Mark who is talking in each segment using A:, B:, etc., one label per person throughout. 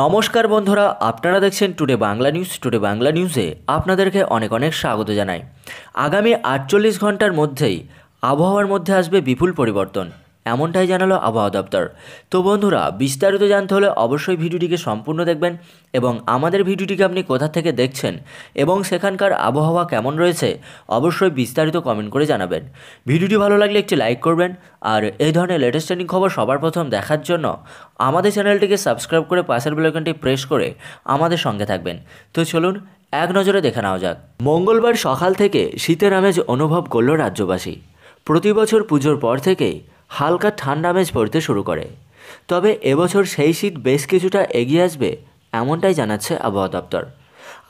A: নমস্কার বন্ধুরা আপনারা দেখছেন today Bangla news today Bangla নিউজে আপনাদেরকে অনেক অনেক স্বাগত জানাই আগামী আটচল্লিশ ঘন্টার মধ্যেই আবহাওয়ার মধ্যে আসবে বিপুল পরিবর্তন এমনটাই জানালো আবহাওয়া দপ্তর তো বন্ধুরা বিস্তারিত জানতে হলে অবশ্যই ভিডিওটিকে সম্পূর্ণ দেখবেন এবং আমাদের ভিডিওটিকে আপনি কোথা থেকে দেখছেন এবং সেখানকার আবহাওয়া কেমন রয়েছে অবশ্যই বিস্তারিত কমেন্ট করে জানাবেন ভিডিওটি ভালো লাগলে একটি লাইক করবেন আর এই ধরনের লেটেস্ট ট্রেনিং খবর সবার প্রথম দেখার জন্য আমাদের চ্যানেলটিকে সাবস্ক্রাইব করে পাশের বেলকনটি প্রেস করে আমাদের সঙ্গে থাকবেন তো চলুন এক নজরে দেখে নেওয়া যাক মঙ্গলবার সকাল থেকে শীতের আমেজ অনুভব করল রাজ্যবাসী প্রতি বছর পুজোর পর থেকেই হালকা ঠান্ডা মেজ পড়তে শুরু করে তবে এবছর সেই শীত বেশ কিছুটা এগিয়ে আসবে এমনটাই জানাচ্ছে আবহাওয়া দপ্তর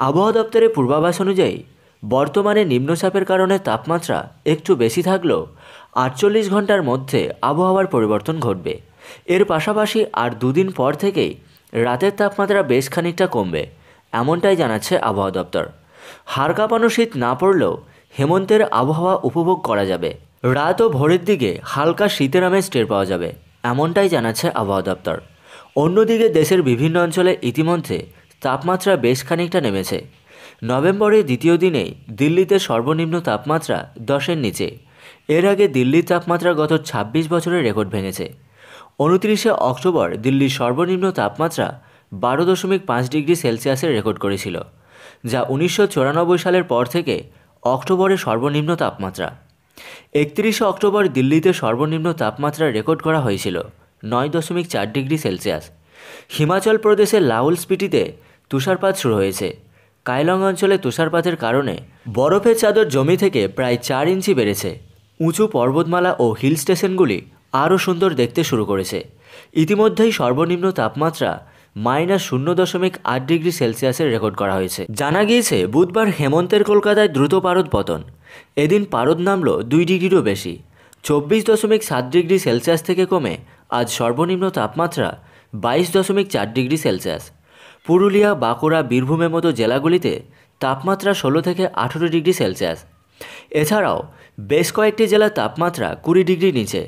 A: আবহাওয়া দপ্তরের পূর্বাভাস অনুযায়ী বর্তমানে নিম্নচাপের কারণে তাপমাত্রা একটু বেশি থাকলেও আটচল্লিশ ঘন্টার মধ্যে আবহাওয়ার পরিবর্তন ঘটবে এর পাশাপাশি আর দুদিন পর থেকেই রাতের তাপমাত্রা বেশ খানিকটা কমবে এমনটাই জানাচ্ছে আবহাওয়া দপ্তর হাড় কাঁপানো শীত না পড়লেও হেমন্তের আবহাওয়া উপভোগ করা যাবে রাত ও ভোরের দিকে হালকা শীতের আমেজ টের পাওয়া যাবে এমনটাই জানাচ্ছে আবহাওয়া দপ্তর অন্যদিকে দেশের বিভিন্ন অঞ্চলে ইতিমধ্যে তাপমাত্রা বেশ খানিকটা নেমেছে নভেম্বরের দ্বিতীয় দিনেই দিল্লিতে সর্বনিম্ন তাপমাত্রা দশের নিচে এর আগে দিল্লির তাপমাত্রা গত ২৬ বছরের রেকর্ড ভেঙেছে উনত্রিশে অক্টোবর দিল্লির সর্বনিম্ন তাপমাত্রা বারো দশমিক পাঁচ ডিগ্রি সেলসিয়াসের রেকর্ড করেছিল যা উনিশশো সালের পর থেকে অক্টোবরের সর্বনিম্ন তাপমাত্রা একত্রিশে অক্টোবর দিল্লিতে সর্বনিম্ন তাপমাত্রা রেকর্ড করা হয়েছিল নয় দশমিক চার ডিগ্রি সেলসিয়াস হিমাচল প্রদেশের লাউল স্পিটিতে তুষারপাত শুরু হয়েছে কাইলং অঞ্চলে তুষারপাতের কারণে বরফের চাদর জমি থেকে প্রায় চার ইঞ্চি বেড়েছে উঁচু পর্বতমালা ও হিল স্টেশনগুলি আরও সুন্দর দেখতে শুরু করেছে ইতিমধ্যেই সর্বনিম্ন তাপমাত্রা মাইনাস শূন্য দশমিক আট ডিগ্রি সেলসিয়াসের রেকর্ড করা হয়েছে জানা গিয়েছে বুধবার হেমন্তের কলকাতায় দ্রুত পারদ পতন এদিন পারদ নামল দুই ডিগ্রিরও বেশি চব্বিশ দশমিক সাত ডিগ্রি সেলসিয়াস থেকে কমে আজ সর্বনিম্ন তাপমাত্রা বাইশ দশমিক চার ডিগ্রি সেলসিয়াস পুরুলিয়া বাঁকুড়া বীরভূমের মতো জেলাগুলিতে তাপমাত্রা ষোলো থেকে আঠেরো ডিগ্রি সেলসিয়াস এছাড়াও বেশ কয়েকটি জেলার তাপমাত্রা কুড়ি ডিগ্রি নিচে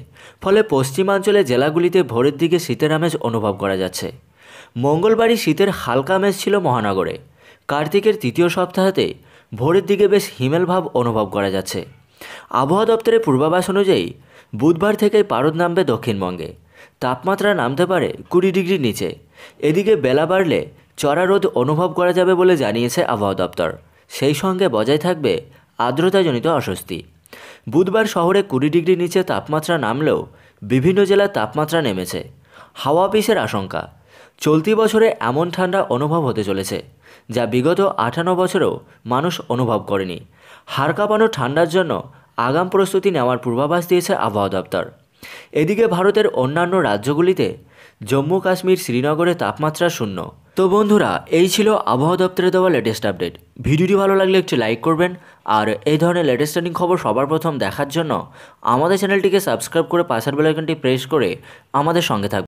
A: ফলে পশ্চিমাঞ্চলের জেলাগুলিতে ভোরের দিকে শীতের আমেজ অনুভব করা যাচ্ছে মঙ্গলবারই শীতের হালকা মেজ ছিল মহানগরে কার্তিকের তৃতীয় সপ্তাহতে ভোরের দিকে বেশ হিমেল ভাব অনুভব করা যাচ্ছে আবহাওয়া দপ্তরের পূর্বাভাস অনুযায়ী বুধবার থেকে পারদ নামবে দক্ষিণবঙ্গে তাপমাত্রা নামতে পারে কুড়ি ডিগ্রি নিচে এদিকে বেলা বাড়লে চড়া রোদ অনুভব করা যাবে বলে জানিয়েছে আবহাওয়া দপ্তর সেই সঙ্গে বজায় থাকবে আর্দ্রতাজনিত অস্বস্তি বুধবার শহরে কুড়ি ডিগ্রি নিচে তাপমাত্রা নামলেও বিভিন্ন জেলার তাপমাত্রা নেমেছে হাওয়া পিসের আশঙ্কা চলতি বছরে এমন ঠান্ডা অনুভব হতে চলেছে যা বিগত আঠানো বছরেও মানুষ অনুভব করেনি হাড় কাঁপানো ঠান্ডার জন্য আগাম প্রস্তুতি নেওয়ার পূর্বাভাস দিয়েছে আবহাওয়া দপ্তর এদিকে ভারতের অন্যান্য রাজ্যগুলিতে জম্মু কাশ্মীর শ্রীনগরে তাপমাত্রা শূন্য তো বন্ধুরা এই ছিল আবহাওয়া দপ্তরে দেওয়া লেটেস্ট আপডেট ভিডিওটি ভালো লাগলে একটি লাইক করবেন আর এই ধরনের লেটেস্ট ট্রেনিং খবর সবার প্রথম দেখার জন্য আমাদের চ্যানেলটিকে সাবস্ক্রাইব করে পাশের বেলাইকনটি প্রেস করে আমাদের সঙ্গে থাকবেন